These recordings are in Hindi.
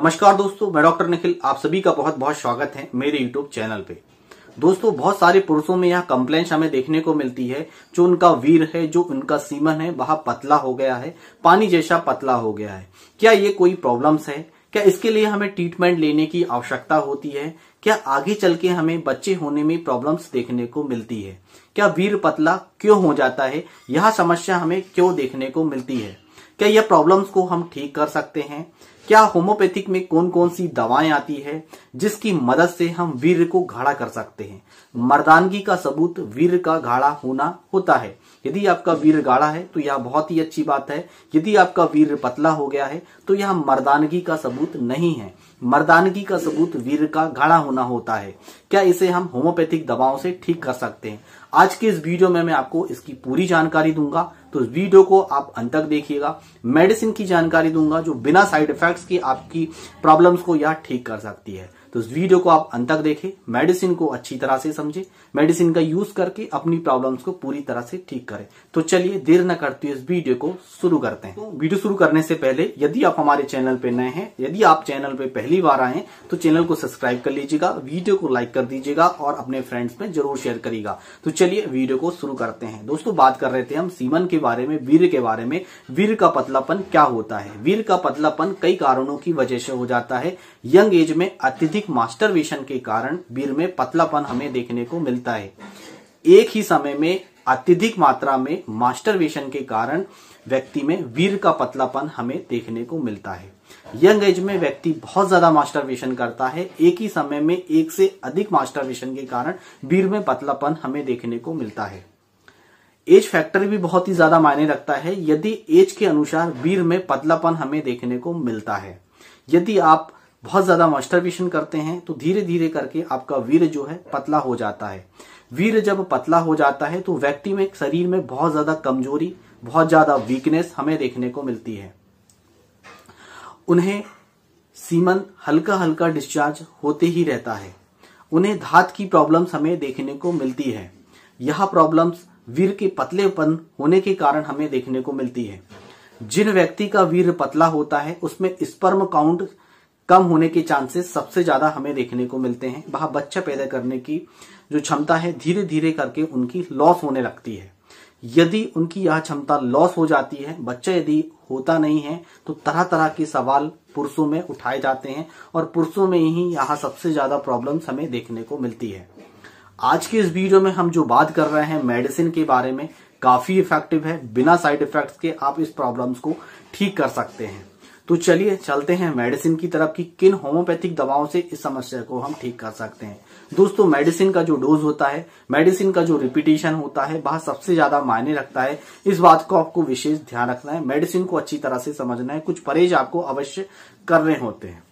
नमस्कार दोस्तों मैं डॉक्टर निखिल आप सभी का बहुत बहुत स्वागत है मेरे यूट्यूब चैनल पे दोस्तों बहुत सारे पुरुषों में यह कम्प्लेन हमें देखने को मिलती है जो उनका वीर है जो उनका सीमन है वह पतला हो गया है पानी जैसा पतला हो गया है क्या ये कोई प्रॉब्लम्स है क्या इसके लिए हमें ट्रीटमेंट लेने की आवश्यकता होती है क्या आगे चल के हमें बच्चे होने में प्रॉब्लम्स देखने को मिलती है क्या वीर पतला क्यों हो जाता है यह समस्या हमें क्यों देखने को मिलती है क्या यह प्रॉब्लम्स को हम ठीक कर सकते हैं क्या होम्योपैथिक में कौन कौन सी दवाएं आती है जिसकी मदद से हम वीर को घाड़ा कर सकते हैं मर्दानगी का सबूत वीर का घाड़ा होना होता है यदि आपका वीर गाढ़ा है तो यह बहुत ही अच्छी बात है यदि आपका वीर पतला हो गया है तो यह मर्दानगी का सबूत नहीं है मर्दानगी का सबूत वीर का गाढ़ा होना होता है क्या इसे हम होम्योपैथिक दवाओं से ठीक कर सकते हैं आज के इस वीडियो में मैं आपको इसकी पूरी जानकारी दूंगा तो इस वीडियो को आप अंत तक देखिएगा मेडिसिन की जानकारी दूंगा जो बिना साइड इफेक्ट्स की आपकी प्रॉब्लम्स को यह ठीक कर सकती है तो इस वीडियो को आप अंत तक देखें मेडिसिन को अच्छी तरह से समझे मेडिसिन का यूज करके अपनी प्रॉब्लम्स को पूरी तरह से ठीक करें तो चलिए देर न करते हुए इस वीडियो को शुरू करते हैं तो वीडियो शुरू करने से पहले यदि आप हमारे चैनल पे नए हैं यदि आप चैनल पर पहली बार आए तो चैनल को सब्सक्राइब कर लीजिएगा वीडियो को लाइक कर दीजिएगा और अपने फ्रेंड्स में जरूर शेयर करिएगा तो चलिए वीडियो को शुरू करते हैं दोस्तों बात कर रहे थे हम सीमन के बारे में वीर के बारे में वीर का पतलापन क्या होता है वीर का पतलापन कई कारणों की वजह से हो जाता है यंग एज में अत्यधिक अधिक मास्टरवेशन के कारण बीर में पतलापन हमें देखने को मिलता है एक ही समय में अत्यधिक मात्रा में मास्टरवेशन के कारण व्यक्ति में वीर का पतलापन हमें देखने को मिलता है यंग एज में व्यक्ति बहुत ज्यादा मास्टरवेशन करता है एक ही समय में एक से अधिक मास्टरवेशन के कारण वीर में पतलापन हमें देखने को मिलता है एज फैक्टर भी बहुत ही ज्यादा मायने रखता है यदि एज के अनुसार वीर में पतलापन हमें देखने को मिलता है यदि आप बहुत ज्यादा मास्टरबेशन करते हैं तो धीरे धीरे करके आपका वीर जो है पतला हो जाता है वीर जब पतला हो जाता है तो व्यक्ति में शरीर में बहुत ज्यादा कमजोरी बहुत ज्यादा वीकनेस हमें देखने को मिलती है उन्हें सीमन हल्का हल्का डिस्चार्ज होते ही रहता है उन्हें धात की प्रॉब्लम्स हमें देखने को मिलती है यह प्रॉब्लम्स वीर के पतलेपन होने के कारण हमें देखने को मिलती है जिन व्यक्ति का वीर पतला होता है उसमें स्पर्म काउंट कम होने के चांसेस सबसे ज्यादा हमें देखने को मिलते हैं वहां बच्चा पैदा करने की जो क्षमता है धीरे धीरे करके उनकी लॉस होने लगती है यदि उनकी यह क्षमता लॉस हो जाती है बच्चा यदि होता नहीं है तो तरह तरह के सवाल पुरुषों में उठाए जाते हैं और पुरुषों में ही यहाँ सबसे ज्यादा प्रॉब्लम्स हमें देखने को मिलती है आज के इस वीडियो में हम जो बात कर रहे हैं मेडिसिन के बारे में काफी इफेक्टिव है बिना साइड इफेक्ट्स के आप इस प्रॉब्लम्स को ठीक कर सकते हैं तो चलिए चलते हैं मेडिसिन की तरफ कि किन होम्योपैथिक दवाओं से इस समस्या को हम ठीक कर सकते हैं दोस्तों मेडिसिन का जो डोज होता है मेडिसिन का जो रिपीटेशन होता है वह सबसे ज्यादा मायने रखता है इस बात को आपको विशेष ध्यान रखना है मेडिसिन को अच्छी तरह से समझना है कुछ परहेज आपको अवश्य कर रहे होते हैं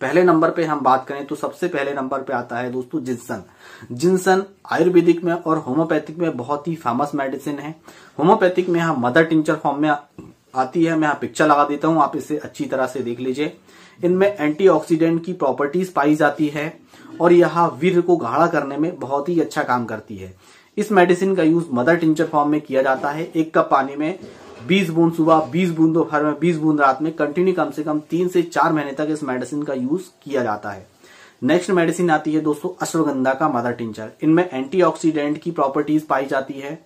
पहले नंबर पे हम बात करें तो सबसे पहले नंबर पे आता है दोस्तों जिंसन जिन्सन आयुर्वेदिक में और होम्योपैथिक में बहुत ही फेमस मेडिसिन है होम्योपैथिक में हम मदर टिंचर फॉर्म में आती है मैं यहाँ पिक्चर लगा देता हूँ आप इसे अच्छी तरह से देख लीजिए इनमें एंटीऑक्सीडेंट की प्रॉपर्टीज पाई जाती है और यह वीर को गाढ़ा करने में बहुत ही अच्छा काम करती है इस मेडिसिन का यूज मदर टिंचर फॉर्म में किया जाता है एक कप पानी में 20 बूंद सुबह 20 बूंद दोपहर में 20 बूंद रात में कंटिन्यू कम से कम तीन से चार महीने तक इस मेडिसिन का यूज किया जाता है नेक्स्ट मेडिसिन आती है दोस्तों अश्वगंधा का मदर टिंचर इनमें एंटीऑक्सीडेंट की प्रॉपर्टीज पाई जाती है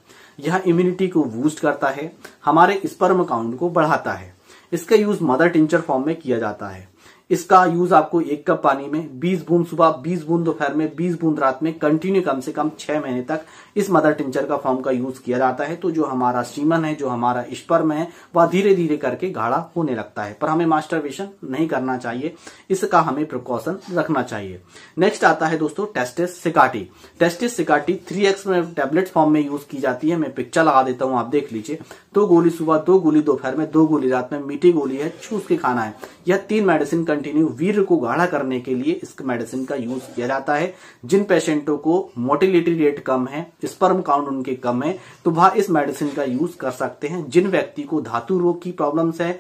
यह इम्यूनिटी को बूस्ट करता है हमारे स्पर्म काउंट को बढ़ाता है इसका यूज मदर टिंचर फॉर्म में किया जाता है इसका यूज आपको एक कप पानी में 20 बूंद सुबह 20 बूंद दोपहर में 20 बूंद रात में कंटिन्यू कम से कम छह महीने तक इस मदर टिंचर का फॉर्म का यूज किया जाता है तो जो हमारा सीमन है जो हमारा स्पर्म है वह धीरे धीरे करके गाढ़ा होने लगता है पर हमें मास्टरवेशन नहीं करना चाहिए इसका हमें प्रिकॉशन रखना चाहिए नेक्स्ट आता है दोस्तों टेस्टिस सिकाटी टेस्टिस सिकाटी थ्री एक्स में टेबलेट फॉर्म में यूज की जाती है मैं पिक्चर लगा देता हूँ आप देख लीजिए दो गोली सुबह दो गोली दोपहर में दो गोली रात में मीठी गोली है छूस के खाना है यह तीन मेडिसिन कंटिन्यू वीर को गाढ़ा करने के लिए इस मेडिसिन का यूज किया जाता है जिन पेशेंटों को मोटिलिटी रेट कम है स्पर्म काउंट उनके कम है तो वह इस मेडिसिन का यूज कर सकते हैं जिन व्यक्ति को धातु रोग की प्रॉब्लम है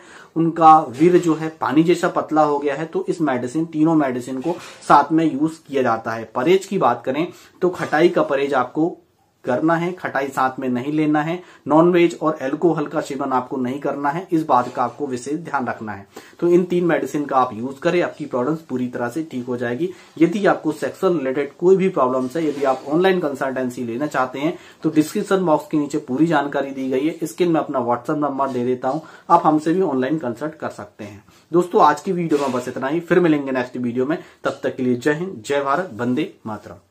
उनका वीर जो है पानी जैसा पतला हो गया है तो इस मेडिसिन तीनों मेडिसिन को साथ में यूज किया जाता है परहेज की बात करें तो खटाई का परहेज आपको करना है खटाई साथ में नहीं लेना है नॉनवेज और एल्कोहल का सेवन आपको नहीं करना है इस बात का आपको विशेष ध्यान रखना है तो इन तीन मेडिसिन का आप यूज करें आपकी प्रॉब्लम पूरी तरह से ठीक हो जाएगी यदि आपको सेक्सुअल रिलेटेड कोई भी प्रॉब्लम है यदि आप ऑनलाइन कंसल्टेंसी लेना चाहते हैं तो डिस्क्रिप्शन बॉक्स के नीचे पूरी जानकारी दी गई है स्क्रीन में अपना व्हाट्सएप नंबर दे देता हूँ आप हमसे भी ऑनलाइन कंसल्ट कर सकते हैं दोस्तों आज की वीडियो में बस इतना ही फिर मिलेंगे नेक्स्ट वीडियो में तब तक के लिए जय हिंद जय भारत बंदे मातरम